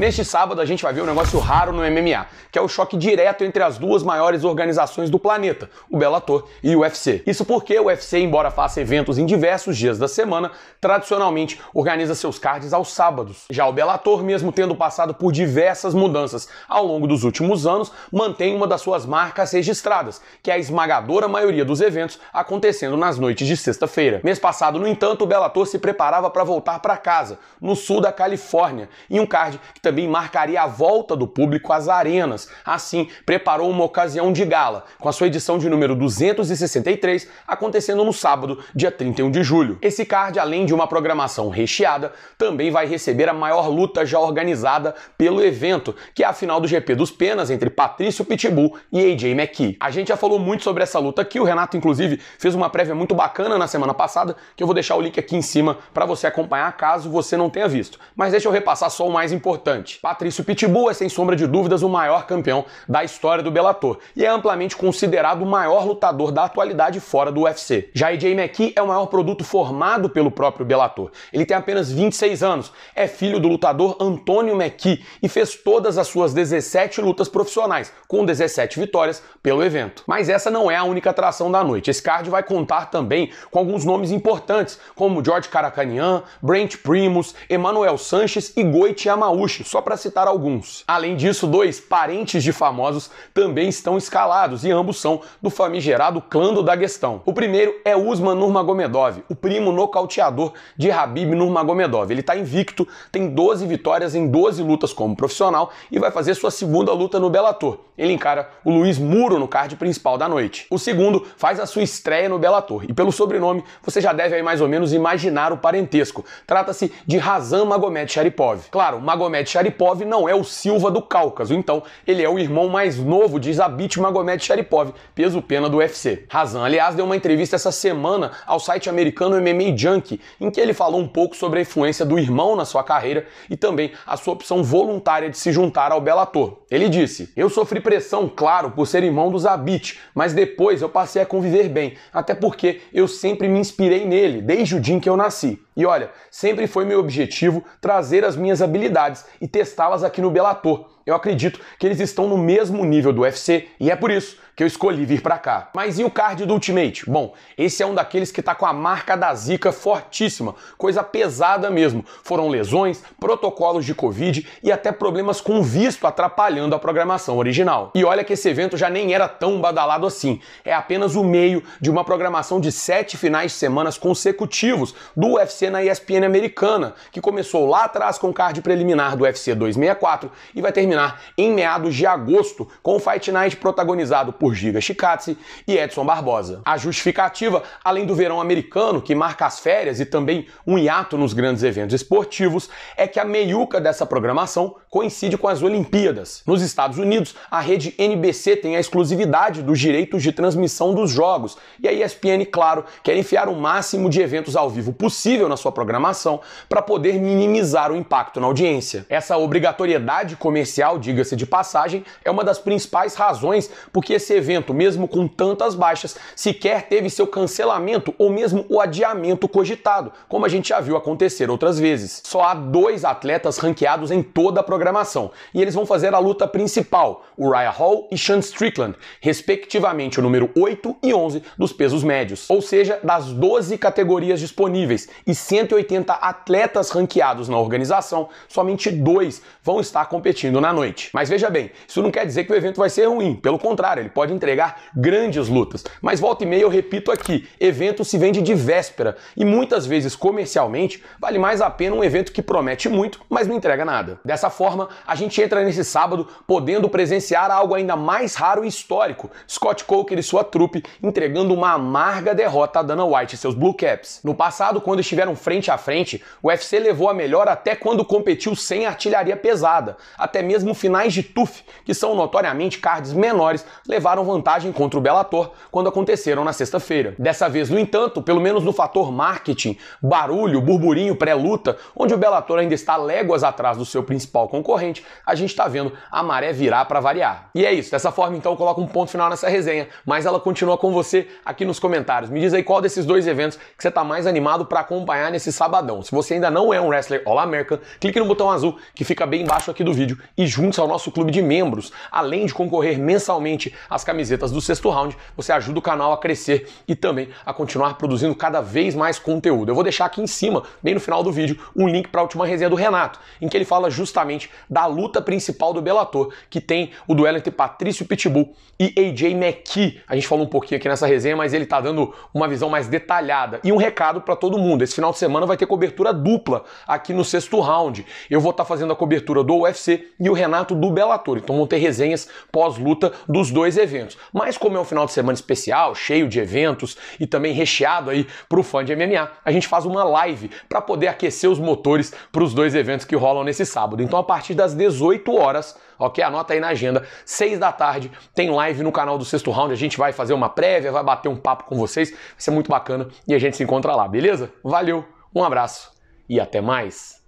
Neste sábado a gente vai ver um negócio raro no MMA, que é o choque direto entre as duas maiores organizações do planeta, o Bellator e o UFC. Isso porque o UFC, embora faça eventos em diversos dias da semana, tradicionalmente organiza seus cards aos sábados. Já o Bellator, mesmo tendo passado por diversas mudanças ao longo dos últimos anos, mantém uma das suas marcas registradas, que é a esmagadora maioria dos eventos acontecendo nas noites de sexta-feira. Mês passado, no entanto, o Bellator se preparava para voltar para casa, no sul da Califórnia, em um card que também marcaria a volta do público às arenas. Assim, preparou uma ocasião de gala, com a sua edição de número 263 acontecendo no sábado, dia 31 de julho. Esse card, além de uma programação recheada, também vai receber a maior luta já organizada pelo evento, que é a final do GP dos Penas entre Patrício Pitbull e AJ McKee. A gente já falou muito sobre essa luta aqui, o Renato inclusive fez uma prévia muito bacana na semana passada, que eu vou deixar o link aqui em cima para você acompanhar caso você não tenha visto. Mas deixa eu repassar só o mais importante gigante. Patrício Pitbull é sem sombra de dúvidas o maior campeão da história do Bellator e é amplamente considerado o maior lutador da atualidade fora do UFC. Já AJ McKee é o maior produto formado pelo próprio Bellator. Ele tem apenas 26 anos, é filho do lutador Antônio McKee e fez todas as suas 17 lutas profissionais, com 17 vitórias pelo evento. Mas essa não é a única atração da noite. Esse card vai contar também com alguns nomes importantes, como George Caracanian, Brent Primus, Emanuel Sanches e Goiti Yamauchi, só para citar alguns. Além disso, dois parentes de famosos também estão escalados e ambos são do famigerado clã do Daguestão. O primeiro é Usman Nurmagomedov, o primo nocauteador de Habib Nurmagomedov. Ele está invicto, tem 12 vitórias em 12 lutas como profissional e vai fazer sua segunda luta no Bellator. Ele encara o Luiz Muro no card principal da noite. O segundo faz a sua estreia no Bellator e pelo sobrenome você já deve aí mais ou menos imaginar o parentesco. Trata-se de Razan Magomed Sharipov. Claro, Magomed Sharipov não é o Silva do Cáucaso, então ele é o irmão mais novo de Zabit Magomed Sharipov, peso pena do UFC. Razan, aliás, deu uma entrevista essa semana ao site americano MMA Junkie, em que ele falou um pouco sobre a influência do irmão na sua carreira e também a sua opção voluntária de se juntar ao Bellator. Ele disse: "Eu sofri pressão, claro, por ser irmão do Zabit, mas depois eu passei a conviver bem, até porque eu sempre me inspirei nele desde o dia em que eu nasci. E olha, sempre foi meu objetivo trazer as minhas habilidades e testá-las aqui no Belator. Eu acredito que eles estão no mesmo nível do UFC e é por isso que eu escolhi vir para cá. Mas e o card do Ultimate? Bom, esse é um daqueles que tá com a marca da zica fortíssima, coisa pesada mesmo. Foram lesões, protocolos de Covid e até problemas com visto atrapalhando a programação original. E olha que esse evento já nem era tão badalado assim. É apenas o meio de uma programação de sete finais de semanas consecutivos do UFC na ESPN americana, que começou lá atrás com o card preliminar do UFC 264 e vai terminar terminar em meados de agosto, com o Fight Night protagonizado por Giga Chikatse e Edson Barbosa. A justificativa, além do verão americano, que marca as férias e também um hiato nos grandes eventos esportivos, é que a meiuca dessa programação coincide com as Olimpíadas. Nos Estados Unidos, a rede NBC tem a exclusividade dos direitos de transmissão dos jogos e a ESPN, claro, quer enfiar o máximo de eventos ao vivo possível na sua programação para poder minimizar o impacto na audiência. Essa obrigatoriedade comercial, diga-se de passagem, é uma das principais razões porque esse evento, mesmo com tantas baixas, sequer teve seu cancelamento ou mesmo o adiamento cogitado, como a gente já viu acontecer outras vezes. Só há dois atletas ranqueados em toda a programação programação, e eles vão fazer a luta principal, o Raya Hall e Sean Strickland, respectivamente o número 8 e 11 dos pesos médios, ou seja, das 12 categorias disponíveis e 180 atletas ranqueados na organização, somente dois vão estar competindo na noite. Mas veja bem, isso não quer dizer que o evento vai ser ruim, pelo contrário, ele pode entregar grandes lutas. Mas volta e meia eu repito aqui, evento se vende de véspera e muitas vezes comercialmente vale mais a pena um evento que promete muito, mas não entrega nada. Dessa forma, forma, a gente entra nesse sábado podendo presenciar algo ainda mais raro e histórico: Scott Coker e sua trupe entregando uma amarga derrota a Dana White e seus Blue Caps. No passado, quando estiveram frente a frente, o UFC levou a melhor até quando competiu sem artilharia pesada. Até mesmo finais de TUF, que são notoriamente cards menores, levaram vantagem contra o Bellator quando aconteceram na sexta-feira. Dessa vez, no entanto, pelo menos no fator marketing, barulho, burburinho pré-luta, onde o Bellator ainda está léguas atrás do seu principal concorrente, concorrente, a gente está vendo a maré virar para variar. E é isso. Dessa forma, então, eu coloco um ponto final nessa resenha, mas ela continua com você aqui nos comentários. Me diz aí qual desses dois eventos que você está mais animado para acompanhar nesse sabadão. Se você ainda não é um wrestler All American, clique no botão azul que fica bem embaixo aqui do vídeo e junte-se ao nosso clube de membros. Além de concorrer mensalmente às camisetas do sexto round, você ajuda o canal a crescer e também a continuar produzindo cada vez mais conteúdo. Eu vou deixar aqui em cima, bem no final do vídeo, um link para a última resenha do Renato, em que ele fala justamente da luta principal do Bellator, que tem o duelo entre Patrício Pitbull e AJ McKee. A gente falou um pouquinho aqui nessa resenha, mas ele tá dando uma visão mais detalhada. E um recado para todo mundo, esse final de semana vai ter cobertura dupla aqui no sexto round. Eu vou estar tá fazendo a cobertura do UFC e o Renato do Bellator, então vão ter resenhas pós-luta dos dois eventos. Mas como é um final de semana especial, cheio de eventos e também recheado aí pro fã de MMA, a gente faz uma live para poder aquecer os motores para os dois eventos que rolam nesse sábado. Então a partir partir das 18 horas, ok? Anota aí na agenda. 6 da tarde tem live no canal do Sexto Round. A gente vai fazer uma prévia, vai bater um papo com vocês. Vai ser muito bacana e a gente se encontra lá, beleza? Valeu, um abraço e até mais.